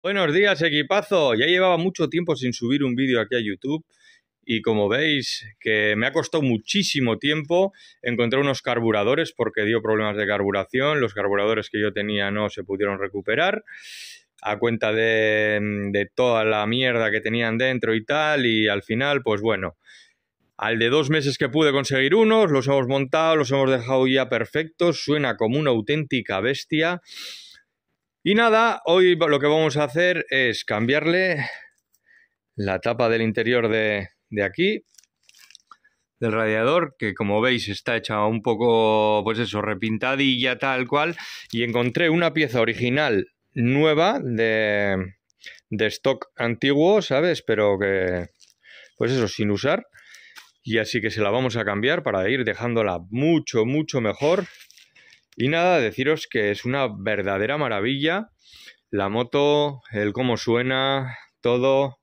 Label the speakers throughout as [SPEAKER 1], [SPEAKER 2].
[SPEAKER 1] Buenos días, equipazo. Ya llevaba mucho tiempo sin subir un vídeo aquí a YouTube y como veis que me ha costado muchísimo tiempo encontrar unos carburadores porque dio problemas de carburación. Los carburadores que yo tenía no se pudieron recuperar a cuenta de, toda la mierda que tenían dentro y tal y al final, pues bueno. Al de dos meses que pude conseguir unos, los hemos montado, los hemos dejado ya perfectos, suena como una auténtica bestia. Y nada, hoy lo que vamos a hacer es cambiarle la tapa del interior de, aquí, del radiador, que como veis está hecha un poco, pues eso, repintadilla tal cual, y encontré una pieza original nueva de stock antiguo, ¿sabes? Pero que, pues eso, sin usar. Y así que se la vamos a cambiar para ir dejándola mucho, mucho mejor y nada, deciros que es una verdadera maravilla. La moto, el cómo suena, todo.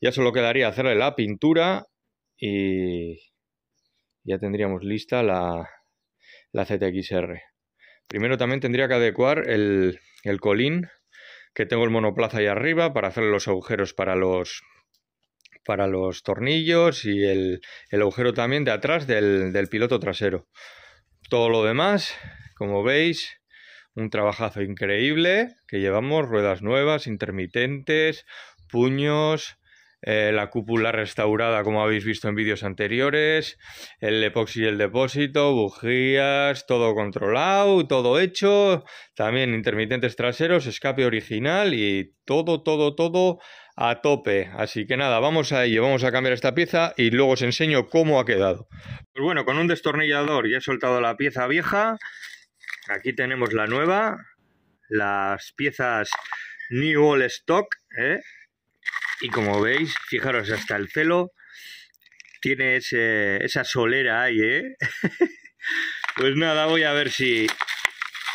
[SPEAKER 1] Ya solo quedaría hacerle la pintura y ya tendríamos lista la, la ZXR. Primero también tendría que adecuar el, el colín que tengo el monoplaza ahí arriba para hacerle los agujeros para los para los tornillos y el, el agujero también de atrás del, del piloto trasero todo lo demás, como veis, un trabajazo increíble que llevamos ruedas nuevas, intermitentes, puños, eh, la cúpula restaurada como habéis visto en vídeos anteriores, el epoxi y el depósito, bujías, todo controlado, todo hecho, también intermitentes traseros, escape original y todo, todo, todo a tope. Así que nada, vamos a ello, vamos a cambiar esta pieza y luego os enseño cómo ha quedado. Pues bueno, con un destornillador ya he soltado la pieza vieja. Aquí tenemos la nueva, las piezas New All Stock, ¿eh? Y como veis, fijaros hasta el celo, tiene esa solera ahí, ¿eh? pues nada, voy a ver si,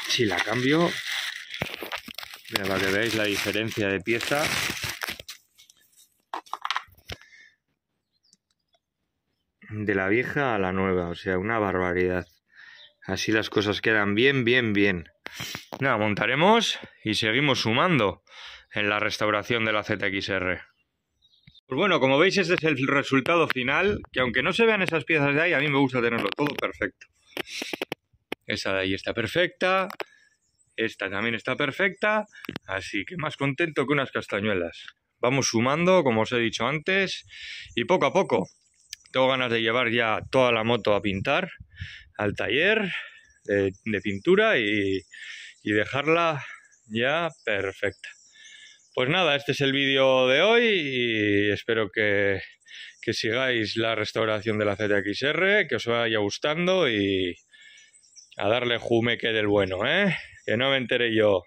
[SPEAKER 1] si la cambio. para que veáis la diferencia de pieza. de la vieja a la nueva, o sea, una barbaridad. Así las cosas quedan bien, bien, bien. Nada, montaremos y seguimos sumando en la restauración de la ZXR. Pues bueno, como veis este es el resultado final, que aunque no se vean esas piezas de ahí, a mí me gusta tenerlo todo perfecto. Esa de ahí está perfecta, esta también está perfecta, así que más contento que unas castañuelas. Vamos sumando, como os he dicho antes, y poco a poco. Tengo ganas de llevar ya toda la moto a pintar al taller de, pintura y, dejarla ya perfecta. Pues nada, este es el vídeo de hoy y espero que, sigáis la restauración de la ZXR, que os vaya gustando y a darle jumeque del bueno, ¿eh? Que no me enteré yo.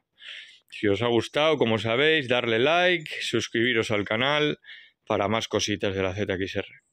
[SPEAKER 1] Si os ha gustado, como sabéis, darle like, suscribiros al canal para más cositas de la ZXR.